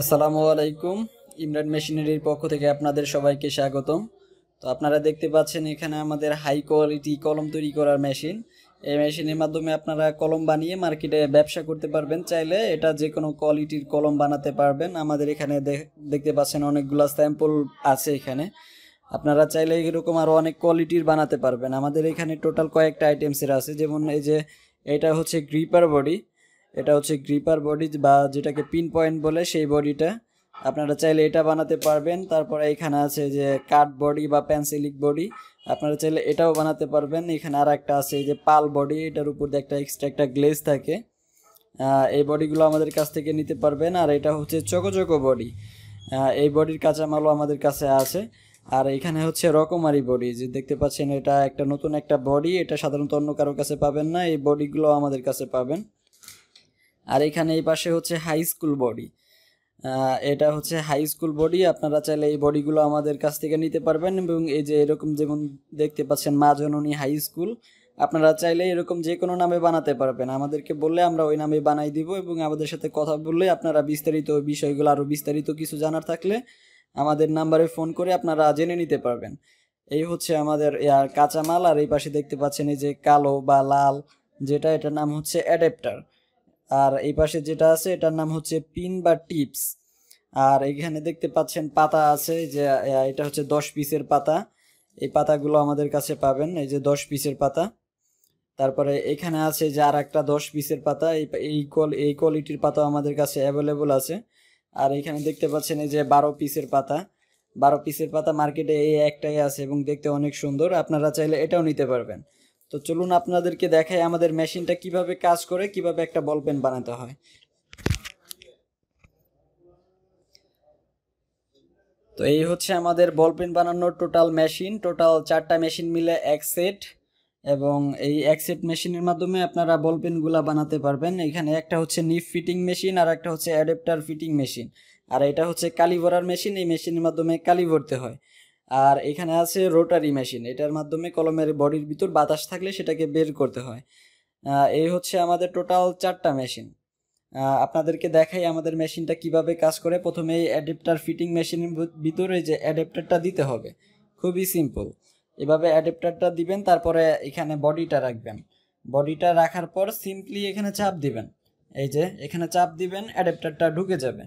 আসসালামু আলাইকুম ইমরান মেশিনারির পক্ষ থেকে আপনাদের সবাইকে স্বাগতম তো আপনারা দেখতে পাচ্ছেন এখানে আমাদের হাই কোয়ালিটি কলম তৈরি করার মেশিন এই মেশিনের মাধ্যমে আপনারা কলম বানিয়ে মার্কেটে ব্যবসা করতে পারবেন চাইলে এটা যে কোনো কোয়ালিটির কলম বানাতে পারবেন আমাদের এখানে দেখতে পাচ্ছেন অনেকগুলো স্যাম্পল আছে এখানে আপনারা চাইলে এরকম আরও অনেক কোয়ালিটির বানাতে পারবেন আমাদের এখানে টোটাল কয়েকটা আইটেমসের আছে যেমন এই যে এটা হচ্ছে গ্রিপার বডি এটা হচ্ছে গ্রিপার বডি বা যেটাকে পিন পয়েন্ট বলে সেই বডিটা আপনারা চাইলে এটা বানাতে পারবেন তারপরে এখানে আছে যে কাট বডি বা পেন্সিলিক বডি আপনারা চাইলে এটাও বানাতে পারবেন এখানে আর একটা আছে যে পাল বডি এটার উপর দিয়ে একটা এক্সট্রা একটা গ্লেজ থাকে এই বডিগুলো আমাদের কাছ থেকে নিতে পারবেন আর এটা হচ্ছে চোখো চকো বডি এই বডির কাঁচামালও আমাদের কাছে আছে আর এখানে হচ্ছে রকমারি বডি যে দেখতে পাচ্ছেন এটা একটা নতুন একটা বডি এটা সাধারণত অন্য কারোর কাছে পাবেন না এই বডিগুলো আমাদের কাছে পাবেন আর এখানে এই পাশে হচ্ছে হাই স্কুল বডি এটা হচ্ছে হাই স্কুল বডি আপনারা চাইলে এই বডিগুলো আমাদের কাছ থেকে নিতে পারবেন এবং এই যে এরকম যেমন দেখতে পাচ্ছেন মা জননী হাই স্কুল আপনারা চাইলে এরকম যে কোনো নামে বানাতে পারবেন আমাদেরকে বললে আমরা ওই নামে বানাই দিব এবং আমাদের সাথে কথা বললে আপনারা বিস্তারিত বিষয়গুলো আরও বিস্তারিত কিছু জানার থাকলে আমাদের নাম্বারে ফোন করে আপনারা জেনে নিতে পারবেন এই হচ্ছে আমাদের কাঁচামাল আর এই পাশে দেখতে পাচ্ছেন এই যে কালো বা লাল যেটা এটার নাম হচ্ছে অ্যাডাপ্টার আর এই পাশে যেটা আছে এটার নাম হচ্ছে পিন বা টিপস আর এখানে দেখতে পাচ্ছেন পাতা আছে যে এটা হচ্ছে দশ পিসের পাতা এই পাতাগুলো আমাদের কাছে পাবেন এই যে দশ পিসের পাতা তারপরে এখানে আছে যে আর একটা দশ পিসের পাতা এই এই কল এই কোয়ালিটির পাতা আমাদের কাছে অ্যাভেলেবল আছে আর এখানে দেখতে পাচ্ছেন এই যে বারো পিসের পাতা বারো পিসের পাতা মার্কেটে এই একটাই আছে এবং দেখতে অনেক সুন্দর আপনারা চাইলে এটাও নিতে পারবেন তো চলুন আপনাদেরকে দেখাই আমাদের মেশিনটা কিভাবে কাজ করে কিভাবে একটা বল পেন বানাতে হয় তো এই হচ্ছে আমাদের বল পেন বানানোর টোটাল মেশিন টোটাল চারটা মেশিন মিলে এক সেট এবং এই এক সেট মেশিনের মাধ্যমে আপনারা বল পেনগুলা বানাতে পারবেন এখানে একটা হচ্ছে নিপ ফিটিং মেশিন আর একটা হচ্ছে অ্যাডেপ্টার ফিটিং মেশিন আর এটা হচ্ছে কালি ভরার মেশিন এই মেশিনের মাধ্যমে কালি ভরতে হয় আর এখানে আছে রোটারি মেশিন এটার মাধ্যমে কলমের বডির ভিতর বাতাস থাকলে সেটাকে বের করতে হয় এই হচ্ছে আমাদের টোটাল চারটা মেশিন আপনাদেরকে দেখাই আমাদের মেশিনটা কিভাবে কাজ করে প্রথমে এই অ্যাডেপ্টার ফিটিং মেশিনের ভিতরে যে অ্যাডেপ্টারটা দিতে হবে খুবই সিম্পল এভাবে অ্যাডেপ্টারটা দিবেন তারপরে এখানে বডিটা রাখবেন বডিটা রাখার পর সিম্পলি এখানে চাপ দিবেন এই যে এখানে চাপ দিবেন অ্যাডেপ্টারটা ঢুকে যাবে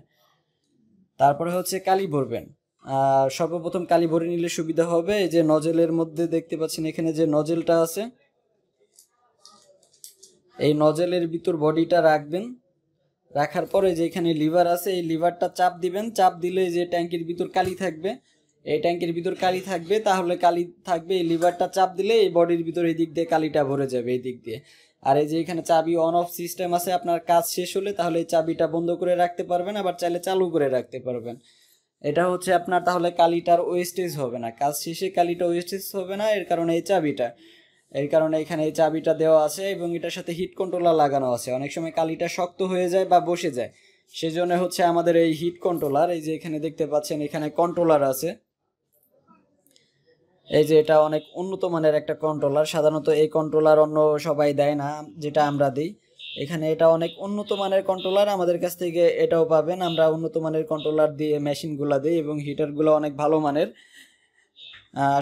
তারপরে হচ্ছে কালি ভরবেন সর্বপ্রথম কালি ভরে নিলে সুবিধা হবে এই যে নজেলের মধ্যে দেখতে পাচ্ছেন এখানে যে নজেলটা আছে এই নজেলের ভিতর বডিটা রাখবেন রাখার পরে যে এখানে লিভার আছে এই লিভারটা চাপ দিবেন চাপ দিলে যে ট্যাঙ্কির ভিতর কালি থাকবে এই ট্যাঙ্কির ভিতর কালি থাকবে তাহলে কালি থাকবে এই লিভারটা চাপ দিলে এই বডির ভিতর এই দিক দিয়ে কালিটা ভরে যাবে এই দিক দিয়ে আর এই যে এখানে চাবি অন অফ সিস্টেম আছে আপনার কাজ শেষ হলে তাহলে এই চাবিটা বন্ধ করে রাখতে পারবেন আবার চাইলে চালু করে রাখতে পারবেন এটা হচ্ছে আপনার তাহলে কালিটার ওয়েস্টেজ হবে না কাজ শেষে কালিটা ওয়েস্টেজ হবে না এর কারণে এই চাবিটা এর কারণে এখানে এই চাবিটা দেওয়া আছে এবং এটার সাথে হিট কন্ট্রোলার লাগানো আছে অনেক সময় কালিটা শক্ত হয়ে যায় বা বসে যায় সেজন্য হচ্ছে আমাদের এই হিট কন্ট্রোলার এই যে এখানে দেখতে পাচ্ছেন এখানে কন্ট্রোলার আছে এই যে এটা অনেক উন্নত মানের একটা কন্ট্রোলার সাধারণত এই কন্ট্রোলার অন্য সবাই দেয় না যেটা আমরা দিই এখানে এটা অনেক উন্নত মানের কন্ট্রোলার আমাদের কাছ থেকে এটাও পাবেন আমরা উন্নত মানের কন্ট্রোলার দিয়ে মেশিনগুলো দিই এবং হিটারগুলো অনেক ভালো মানের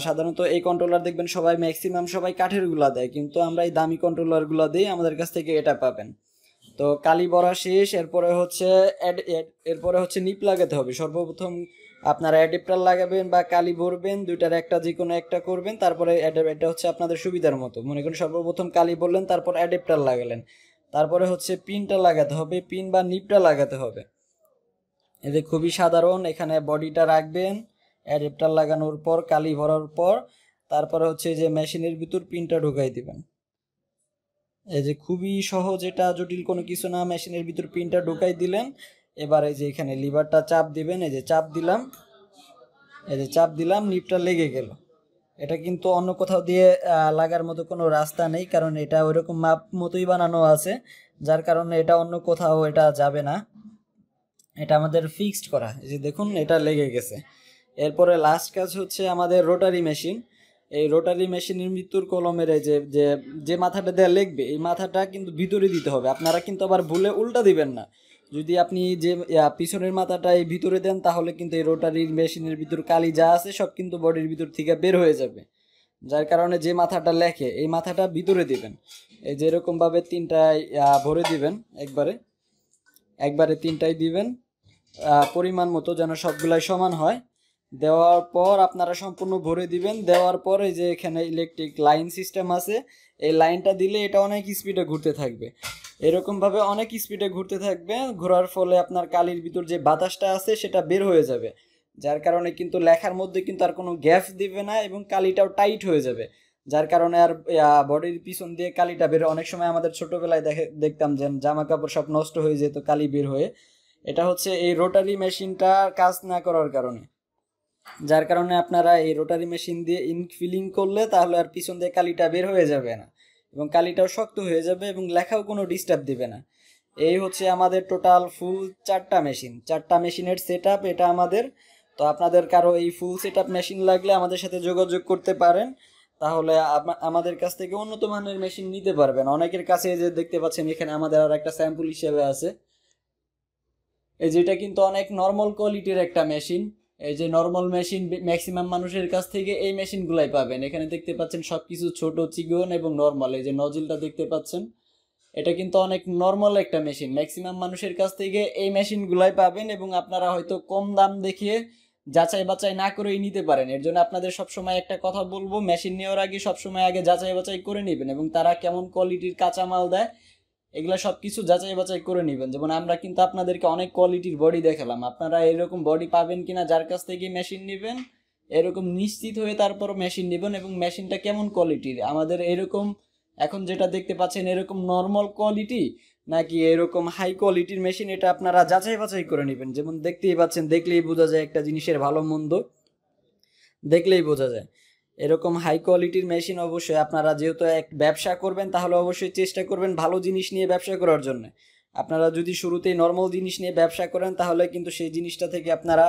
সাধারণত এই কন্ট্রোলার দেখবেন সবাই ম্যাক্সিমাম সবাই কাঠেরগুলো দেয় কিন্তু আমরা এই দামি কন্ট্রোলারগুলো দিয়ে আমাদের কাছ থেকে এটা পাবেন তো কালি বড়া শেষ এরপরে হচ্ছে অ্যাড এরপরে হচ্ছে নিপ লাগাতে হবে সর্বপ্রথম আপনারা অ্যাডাপ্টার লাগাবেন বা কালি ভরবেন দুইটার একটা যে কোনো একটা করবেন তারপরে এটা হচ্ছে আপনাদের সুবিধার মতো মনে করেন সর্বপ্রথম কালি বললেন তারপর অ্যাডাপ্টার লাগালেন তারপরে হচ্ছে পিনটা লাগাতে হবে পিন বা নিপটা লাগাতে হবে এতে খুবই সাধারণ এখানে বডিটা রাখবেন অ্যাডেপ্টার লাগানোর পর কালি ভরার পর তারপরে হচ্ছে যে মেশিনের ভিতর পিনটা ঢোকাই দিবেন এই যে খুবই সহজ এটা জটিল কোনো কিছু না মেশিনের ভিতর পিনটা ঢোকাই দিলেন এবার এই যে এখানে লিভারটা চাপ দিবেন এই যে চাপ দিলাম এই যে চাপ দিলাম নিপটা লেগে গেল এটা কিন্তু অন্য কোথাও দিয়ে লাগার মতো কোনো রাস্তা নেই কারণ এটা ওইরকম মাপ মতোই বানানো আছে যার কারণে এটা অন্য কোথাও এটা যাবে না এটা আমাদের ফিক্সড করা এই যে দেখুন এটা লেগে গেছে এরপরে লাস্ট কাজ হচ্ছে আমাদের রোটারি মেশিন এই রোটারি মেশিনের মৃত্যুর কলমের যে যে যে মাথাটা দেওয়া লেখবে এই মাথাটা কিন্তু ভিতরে দিতে হবে আপনারা কিন্তু আবার ভুলে উল্টা দিবেন না যদি আপনি যে পিছনের মাথাটা এই ভিতরে দেন তাহলে কিন্তু এই রোটারির মেশিনের ভিতর কালি যা আছে সব কিন্তু বডির ভিতর থেকে বের হয়ে যাবে যার কারণে যে মাথাটা লেখে এই মাথাটা ভিতরে দিবেন এই যেরকমভাবে তিনটায় ভরে দিবেন একবারে একবারে তিনটায় দিবেন পরিমাণ মতো যেন সবগুলাই সমান হয় দেওয়ার পর আপনারা সম্পূর্ণ ভরে দিবেন দেওয়ার পর এই যে এখানে ইলেকট্রিক লাইন সিস্টেম আছে এই লাইনটা দিলে এটা অনেক স্পিডে ঘুরতে থাকবে এরকমভাবে অনেক স্পিডে ঘুরতে থাকবে ঘোরার ফলে আপনার কালির ভিতর যে বাতাসটা আছে সেটা বের হয়ে যাবে যার কারণে কিন্তু লেখার মধ্যে কিন্তু আর কোনো গ্যাপ দিবে না এবং কালিটাও টাইট হয়ে যাবে যার কারণে আর বডির পিছন দিয়ে কালিটা বের অনেক সময় আমাদের ছোটোবেলায় দেখে দেখতাম যে জামা কাপড় সব নষ্ট হয়ে যেত কালি বের হয়ে এটা হচ্ছে এই রোটারি মেশিনটা কাজ না করার কারণে যার কারণে আপনারা এই রোটারি মেশিন দিয়ে ইঙ্ক ফিলিং করলে তাহলে আর পিছন দিয়ে কালিটা বের হয়ে যাবে না এবং কালিটাও শক্ত হয়ে যাবে এবং লেখাও কোনো ডিস্টার্ব দেবে না এই হচ্ছে আমাদের টোটাল ফুল চারটা মেশিন চারটা মেশিনের সেট এটা আমাদের তো আপনাদের কারো এই ফুল সেট মেশিন লাগলে আমাদের সাথে যোগাযোগ করতে পারেন তাহলে আমাদের কাছ থেকে উন্নত মানের মেশিন নিতে পারবেন অনেকের কাছে যে দেখতে পাচ্ছেন এখানে আমাদের আর একটা স্যাম্পল হিসেবে আছে এই যেটা কিন্তু অনেক নর্মাল কোয়ালিটির একটা মেশিন এই যে নর্মাল মেশিন ম্যাক্সিমাম মানুষের কাছ থেকে এই মেশিনগুলাই পাবেন এখানে দেখতে পাচ্ছেন সব কিছু ছোটো এবং নর্মাল এই যে নজলটা দেখতে পাচ্ছেন এটা কিন্তু অনেক নর্মাল একটা মেশিন ম্যাক্সিমাম মানুষের কাছ থেকে এই মেশিনগুলাই পাবেন এবং আপনারা হয়তো কম দাম দেখিয়ে যাচাই বাছাই না করেই নিতে পারেন এর জন্য আপনাদের সবসময় একটা কথা বলবো মেশিন নেওয়ার আগে সবসময় আগে যাচাই বাছাই করে নেবেন এবং তারা কেমন কোয়ালিটির কাঁচামাল দেয় এগুলো সব কিছু যাচাই বাছাই করে নেবেন যেমন আমরা কিন্তু আপনাদেরকে অনেক কোয়ালিটির বডি দেখালাম আপনারা এরকম বডি পাবেন কিনা যার কাছ থেকে মেশিন নেবেন এরকম নিশ্চিত হয়ে তারপর মেশিন নেবেন এবং মেশিনটা কেমন কোয়ালিটির আমাদের এরকম এখন যেটা দেখতে পাচ্ছেন এরকম নর্মাল কোয়ালিটি নাকি এরকম হাই কোয়ালিটির মেশিন এটা আপনারা যাচাই বাছাই করে নেবেন যেমন দেখতেই পাচ্ছেন দেখলেই বোঝা যায় একটা জিনিসের ভালো মন্দ দেখলেই বোঝা যায় এরকম হাই কোয়ালিটির মেশিন অবশ্যই আপনারা যেহেতু এক ব্যবসা করবেন তাহলে অবশ্যই চেষ্টা করবেন ভালো জিনিস নিয়ে ব্যবসা করার জন্য আপনারা যদি শুরুতেই নর্মাল জিনিস নিয়ে ব্যবসা করেন তাহলে কিন্তু সেই জিনিসটা থেকে আপনারা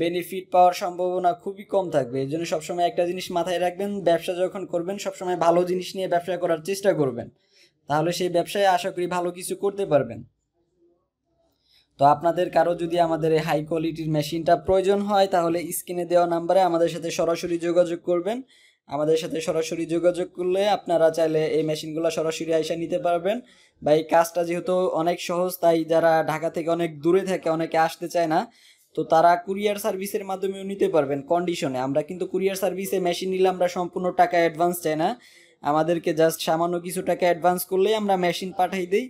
বেনিফিট পাওয়ার সম্ভাবনা খুবই কম থাকবে এই জন্য সবসময় একটা জিনিস মাথায় রাখবেন ব্যবসা যখন করবেন সবসময় ভালো জিনিস নিয়ে ব্যবসা করার চেষ্টা করবেন তাহলে সেই ব্যবসায় আশা করি ভালো কিছু করতে পারবেন তো আপনাদের কারো যদি আমাদের এই হাই কোয়ালিটির মেশিনটা প্রয়োজন হয় তাহলে স্ক্রিনে দেওয়া নাম্বারে আমাদের সাথে সরাসরি যোগাযোগ করবেন আমাদের সাথে সরাসরি যোগাযোগ করলে আপনারা চাইলে এই মেশিনগুলো সরাসরি আইসা নিতে পারবেন বা এই কাজটা যেহেতু অনেক সহজ তাই যারা ঢাকা থেকে অনেক দূরে থাকে অনেকে আসতে চায় না তো তারা কুরিয়ার সার্ভিসের মাধ্যমেও নিতে পারবেন কন্ডিশনে আমরা কিন্তু কুরিয়ার সার্ভিসে মেশিন নিলে আমরা সম্পূর্ণ টাকা অ্যাডভান্স চাই না আমাদেরকে জাস্ট সামান্য কিছু টাকা অ্যাডভান্স করলেই আমরা মেশিন পাঠাই দিই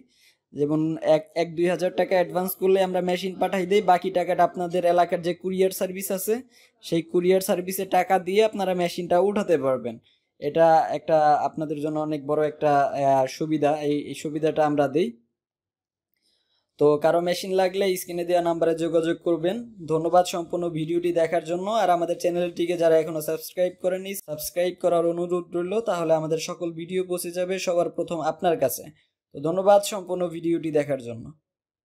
যেমন এক এক দুই হাজার টাকা অ্যাডভান্স করলে আমরা মেশিন পাঠাই দিই বাকি টাকাটা আপনাদের এলাকার যে কুরিয়ার সার্ভিস আছে সেই কুরিয়ার সার্ভিসে টাকা দিয়ে আপনারা মেশিনটা উঠাতে পারবেন এটা একটা আপনাদের জন্য অনেক বড় একটা সুবিধা এই সুবিধাটা আমরা দিই তো কারো মেশিন লাগলে স্ক্রিনে দেওয়া নাম্বারে যোগাযোগ করবেন ধন্যবাদ সম্পূর্ণ ভিডিওটি দেখার জন্য আর আমাদের চ্যানেলটিকে যারা এখনও সাবস্ক্রাইব করেনি সাবস্ক্রাইব করার অনুরোধ রইল তাহলে আমাদের সকল ভিডিও পৌঁছে যাবে সবার প্রথম আপনার কাছে তো ধন্যবাদ সম্পূর্ণ ভিডিওটি দেখার জন্য